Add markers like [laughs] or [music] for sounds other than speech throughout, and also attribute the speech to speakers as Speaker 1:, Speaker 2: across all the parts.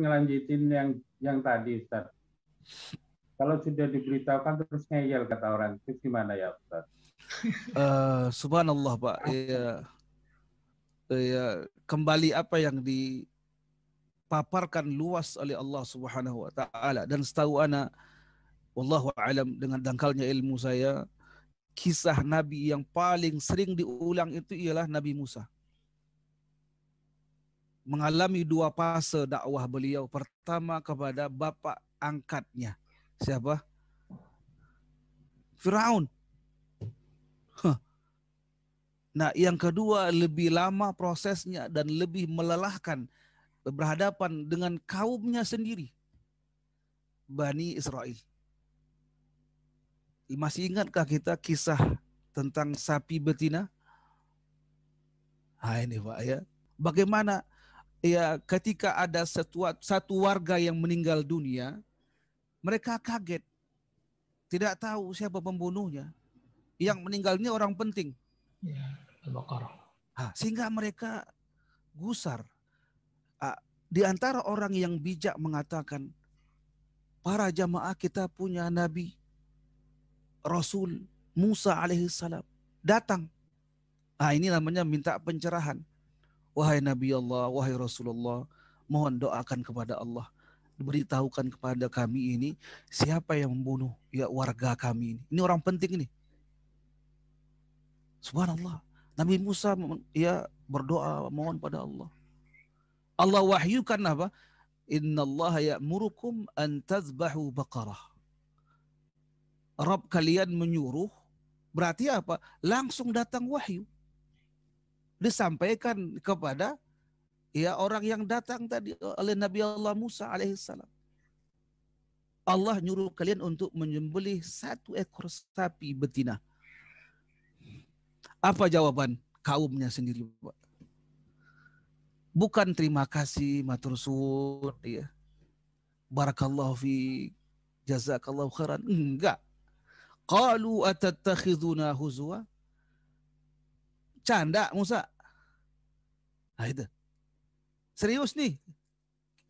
Speaker 1: ngelanjutin yang yang tadi Ustaz. Kalau sudah diberitahukan terus ngeyel kata orang, itu gimana ya Ustaz? Uh, subhanallah Pak. Ya, ya, kembali apa yang dipaparkan luas oleh Allah Subhanahu wa taala dan setahu ana wallahu alam dengan dangkalnya ilmu saya kisah nabi yang paling sering diulang itu ialah Nabi Musa mengalami dua fase dakwah beliau. Pertama kepada bapak angkatnya. Siapa? Firaun. Nah, yang kedua lebih lama prosesnya dan lebih melelahkan berhadapan dengan kaumnya sendiri. Bani Israel. Masih ingatkah kita kisah tentang sapi betina? Hai ini Pak ya. Bagaimana ya ketika ada satu, satu warga yang meninggal dunia, mereka kaget. Tidak tahu siapa pembunuhnya. Yang meninggal ini orang penting. Ya, sehingga mereka gusar. Di antara orang yang bijak mengatakan, para jamaah kita punya Nabi, Rasul Musa alaihissalam datang. Nah ini namanya minta pencerahan wahai Nabi Allah, wahai Rasulullah, mohon doakan kepada Allah. Beritahukan kepada kami ini siapa yang membunuh ya warga kami ini. Ini orang penting ini. Subhanallah. Nabi Musa ya berdoa mohon pada Allah. Allah wahyukan apa? Inna Allah ya'murukum an tazbahu baqarah. Rabb kalian menyuruh berarti apa? Langsung datang wahyu disampaikan kepada ya orang yang datang tadi oleh Nabi Allah Musa alaihissalam. Allah nyuruh kalian untuk menyembelih satu ekor sapi betina. Apa jawaban kaumnya sendiri, Bukan terima kasih, matur suwun, ya. Barakallahu fi jazakallahu khairan. Enggak. Qalu atattakhiduna huzwa? bercanda Musa. Nah itu. Serius nih.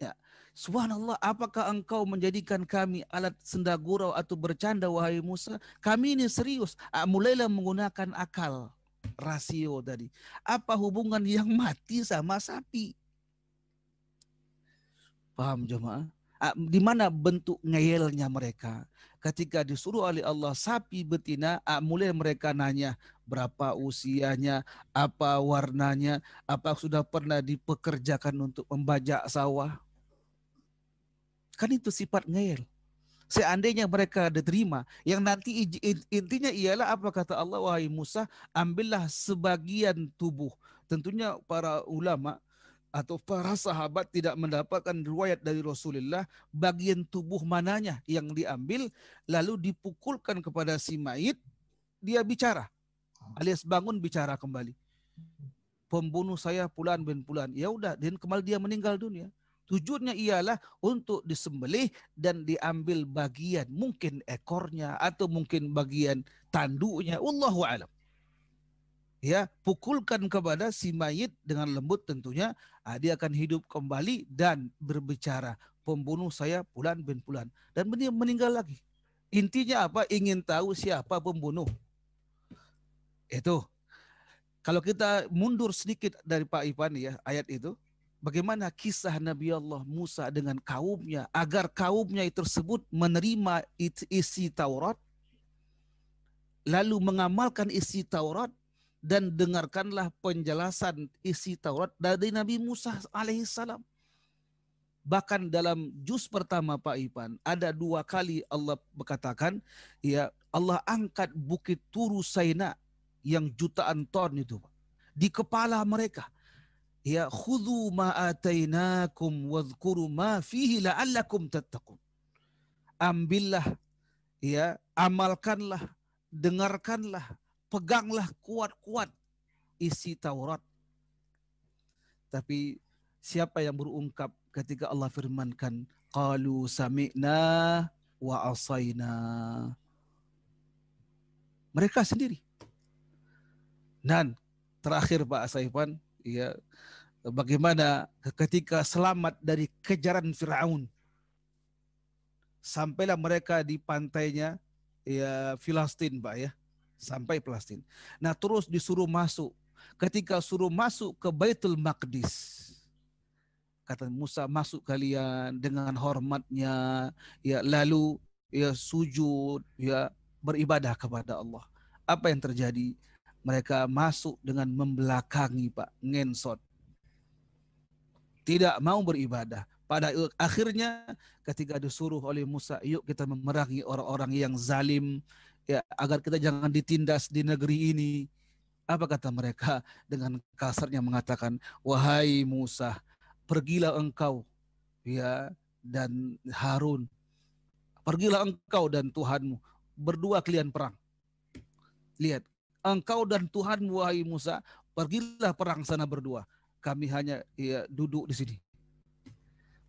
Speaker 1: Ya. Subhanallah, apakah engkau menjadikan kami alat senda gurau atau bercanda wahai Musa? Kami ini serius. Ah, mulailah menggunakan akal rasio tadi. Apa hubungan yang [laughs] mati sama sapi? Paham jemaah? Ah, di mana bentuk ngeyelnya mereka? Ketika disuruh oleh Allah sapi betina, ah, mulai mereka nanya, berapa usianya, apa warnanya, apa sudah pernah dipekerjakan untuk membajak sawah. Kan itu sifat ngeyel. Seandainya mereka diterima, yang nanti intinya ialah apa kata Allah, wahai Musa, ambillah sebagian tubuh. Tentunya para ulama' atau para sahabat tidak mendapatkan riwayat dari Rasulullah bagian tubuh mananya yang diambil lalu dipukulkan kepada si mayit dia bicara alias bangun bicara kembali. Pembunuh saya Pulan bin Pulan. Ya udah, dan kemal dia meninggal dunia. Tujuannya ialah untuk disembelih dan diambil bagian mungkin ekornya atau mungkin bagian tanduknya. Allah alam. Ya, pukulkan kepada si mayit dengan lembut tentunya ah, dia akan hidup kembali dan berbicara pembunuh saya Pulan bin Pulan dan dia meninggal lagi. Intinya apa? Ingin tahu siapa pembunuh. Itu. Kalau kita mundur sedikit dari Pak Ipan ya, ayat itu, bagaimana kisah Nabi Allah Musa dengan kaumnya agar kaumnya tersebut menerima isi Taurat lalu mengamalkan isi Taurat dan dengarkanlah penjelasan isi Taurat dari Nabi Musa alaihissalam. Bahkan dalam juz pertama Pak Ipan ada dua kali Allah berkatakan ya Allah angkat bukit Turu Saina yang jutaan ton itu Pak. Di kepala mereka. Ya khudhu ma atainakum wadhkuru ma fihi la'allakum tattaqun. Ambillah ya amalkanlah, dengarkanlah, peganglah kuat-kuat isi Taurat. Tapi siapa yang berungkap ketika Allah firmankan qalu sami'na wa asaina. Mereka sendiri dan terakhir Pak Saifan, ya bagaimana ketika selamat dari kejaran Firaun sampailah mereka di pantainya ya Filastin, Pak ya sampai Filastin. Nah terus disuruh masuk. Ketika suruh masuk ke Baitul Maqdis. Kata Musa masuk kalian dengan hormatnya. ya Lalu ya sujud ya beribadah kepada Allah. Apa yang terjadi? Mereka masuk dengan membelakangi Pak, ngensot. Tidak mau beribadah. Pada akhirnya ketika disuruh oleh Musa, yuk kita memerangi orang-orang yang zalim, ya agar kita jangan ditindas di negeri ini. Apa kata mereka dengan kasarnya mengatakan, "Wahai Musa, pergilah engkau ya dan Harun. Pergilah engkau dan Tuhanmu, berdua kalian perang." Lihat, engkau dan Tuhan wahai Musa, pergilah perang sana berdua. Kami hanya ya, duduk di sini.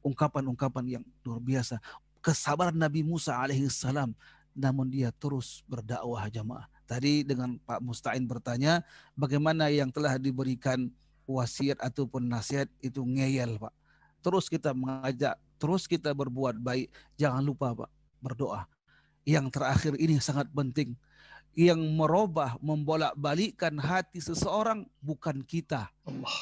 Speaker 1: Ungkapan-ungkapan yang luar biasa. Kesabaran Nabi Musa alaihissalam. Namun dia terus berdakwah jamaah. Tadi dengan Pak Mustain bertanya, bagaimana yang telah diberikan wasiat ataupun nasihat itu ngeyel Pak. Terus kita mengajak, terus kita berbuat baik. Jangan lupa Pak, berdoa. Yang terakhir ini sangat penting yang merubah, membolak-balikkan hati seseorang bukan kita. Allah.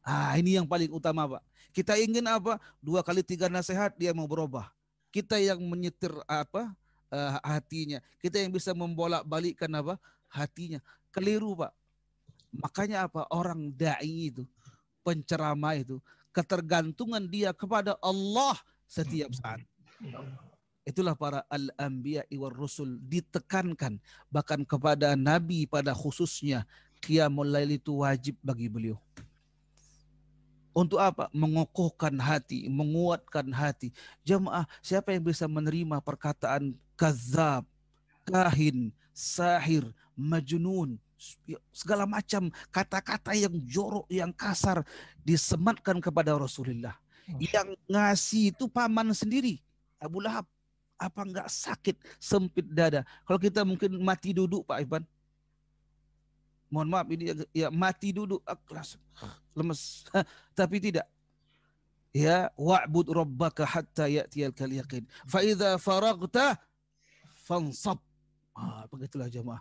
Speaker 1: Ah, ini yang paling utama, Pak. Kita ingin apa? Dua kali tiga nasihat dia mau berubah. Kita yang menyetir apa? Uh, hatinya. Kita yang bisa membolak-balikkan apa? Hatinya. Keliru, Pak. Makanya apa? Orang dai itu, penceramah itu, ketergantungan dia kepada Allah setiap saat. Ya Itulah para al-anbiya iwar rusul ditekankan bahkan kepada nabi pada khususnya qiyamul lail itu wajib bagi beliau. Untuk apa? mengukuhkan hati, menguatkan hati. Jemaah, siapa yang bisa menerima perkataan kazab, kahin, sahir, majnun, segala macam kata-kata yang jorok, yang kasar disematkan kepada Rasulullah. Yang ngasih itu paman sendiri, Abu Lahab. Apa enggak sakit, sempit dada? Kalau kita mungkin mati duduk Pak Iban Mohon maaf ini ya mati duduk ah, langsung ah, lemes. [laughs] Tapi tidak. Ya wa'bud rabbaka hatta ya'tiyal kal yaqin. Fa idza faragta fansab. Ah, begitulah jemaah.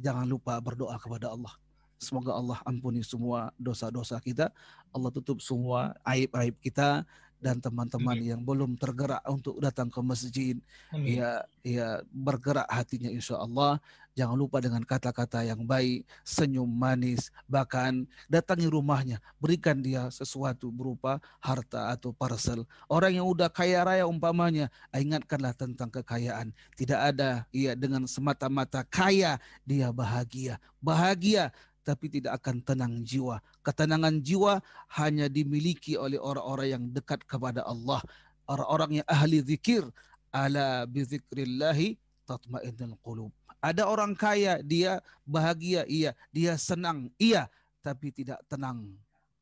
Speaker 1: Jangan lupa berdoa kepada Allah. Semoga Allah ampuni semua dosa-dosa kita. Allah tutup semua aib-aib kita dan teman-teman hmm. yang belum tergerak untuk datang ke masjid Amin. Hmm. ya ya bergerak hatinya insya Allah jangan lupa dengan kata-kata yang baik senyum manis bahkan datangi rumahnya berikan dia sesuatu berupa harta atau parcel orang yang udah kaya raya umpamanya ingatkanlah tentang kekayaan tidak ada ya dengan semata-mata kaya dia bahagia bahagia tapi tidak akan tenang jiwa. Ketenangan jiwa hanya dimiliki oleh orang-orang yang dekat kepada Allah, orang-orang yang ahli zikir. Ala bizikrillahi tatmainnul qulub. Ada orang kaya, dia bahagia, iya, dia senang, iya, tapi tidak tenang.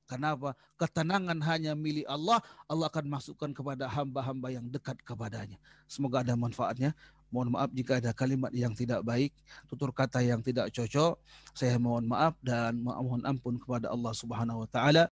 Speaker 1: Kenapa? Ketenangan hanya milik Allah. Allah akan masukkan kepada hamba-hamba yang dekat kepadanya. Semoga ada manfaatnya. Mohon maaf jika ada kalimat yang tidak baik, tutur kata yang tidak cocok. Saya mohon maaf dan mohon ampun kepada Allah Subhanahu wa taala.